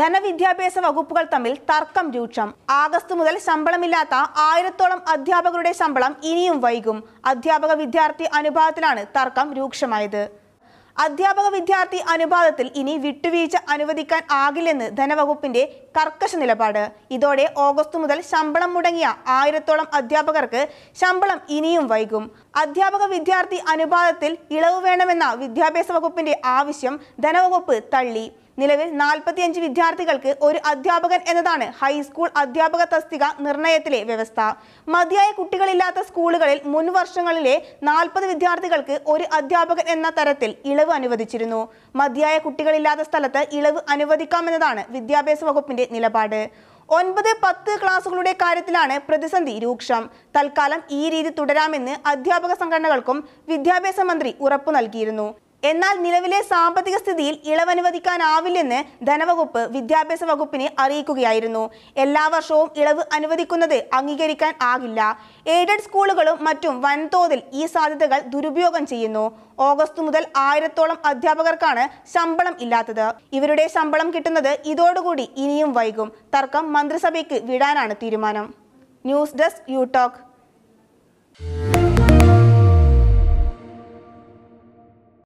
ധനവിദ്യാഭ്യാസ വകുപ്പുകൾ തമ്മിൽ തർക്കം രൂക്ഷം ആഗസ്റ്റ് മുതൽ ശമ്പളമില്ലാത്ത ആയിരത്തോളം അധ്യാപകരുടെ ശമ്പളം ഇനിയും വൈകും അധ്യാപക വിദ്യാർത്ഥി അനുപാതത്തിലാണ് തർക്കം രൂക്ഷമായത് അധ്യാപക വിദ്യാർത്ഥി അനുപാതത്തിൽ ഇനി വിട്ടുവീഴ്ച അനുവദിക്കാൻ ആകില്ലെന്ന് ധനവകുപ്പിന്റെ കർക്കശ നിലപാട് ഇതോടെ ഓഗസ്റ്റ് മുതൽ ശമ്പളം മുടങ്ങിയ ആയിരത്തോളം അധ്യാപകർക്ക് ശമ്പളം ഇനിയും വൈകും അധ്യാപക വിദ്യാർത്ഥി അനുപാതത്തിൽ ഇളവ് വേണമെന്ന വിദ്യാഭ്യാസ വകുപ്പിന്റെ ആവശ്യം ധനവകുപ്പ് തള്ളി നിലവിൽ നാൽപ്പത്തിയഞ്ച് വിദ്യാർത്ഥികൾക്ക് ഒരു അധ്യാപകൻ എന്നതാണ് ഹൈസ്കൂൾ അധ്യാപക തസ്തിക നിർണയത്തിലെ വ്യവസ്ഥ മതിയായ കുട്ടികളില്ലാത്ത സ്കൂളുകളിൽ മുൻ വർഷങ്ങളിലെ നാൽപ്പത് വിദ്യാർത്ഥികൾക്ക് ഒരു അധ്യാപകൻ എന്ന തരത്തിൽ ഇളവ് അനുവദിച്ചിരുന്നു മതിയായ കുട്ടികളില്ലാത്ത സ്ഥലത്ത് ഇളവ് അനുവദിക്കാമെന്നതാണ് വിദ്യാഭ്യാസ വകുപ്പിന്റെ നിലപാട് ഒൻപത് പത്ത് ക്ലാസുകളുടെ കാര്യത്തിലാണ് പ്രതിസന്ധി രൂക്ഷം തൽക്കാലം ഈ രീതി തുടരാമെന്ന് അധ്യാപക സംഘടനകൾക്കും വിദ്യാഭ്യാസ മന്ത്രി ഉറപ്പു നൽകിയിരുന്നു എന്നാൽ നിലവിലെ സാമ്പത്തിക സ്ഥിതിയിൽ ഇളവനുവദിക്കാനാവില്ലെന്ന് ധനവകുപ്പ് വിദ്യാഭ്യാസ വകുപ്പിനെ അറിയിക്കുകയായിരുന്നു എല്ലാ വർഷവും ഇളവ് അനുവദിക്കുന്നത് അംഗീകരിക്കാൻ ആകില്ല എയ്ഡഡ് സ്കൂളുകളും മറ്റും വൻതോതിൽ ഈ സാധ്യതകൾ ദുരുപയോഗം ചെയ്യുന്നു ഓഗസ്റ്റ് മുതൽ ആയിരത്തോളം അധ്യാപകർക്കാണ് ശമ്പളം ഇല്ലാത്തത് ഇവരുടെ ശമ്പളം കിട്ടുന്നത് ഇതോടുകൂടി ഇനിയും വൈകും തർക്കം മന്ത്രിസഭയ്ക്ക് വിടാനാണ് തീരുമാനം ന്യൂസ് ഡെസ്ക് യു ടോക്ക്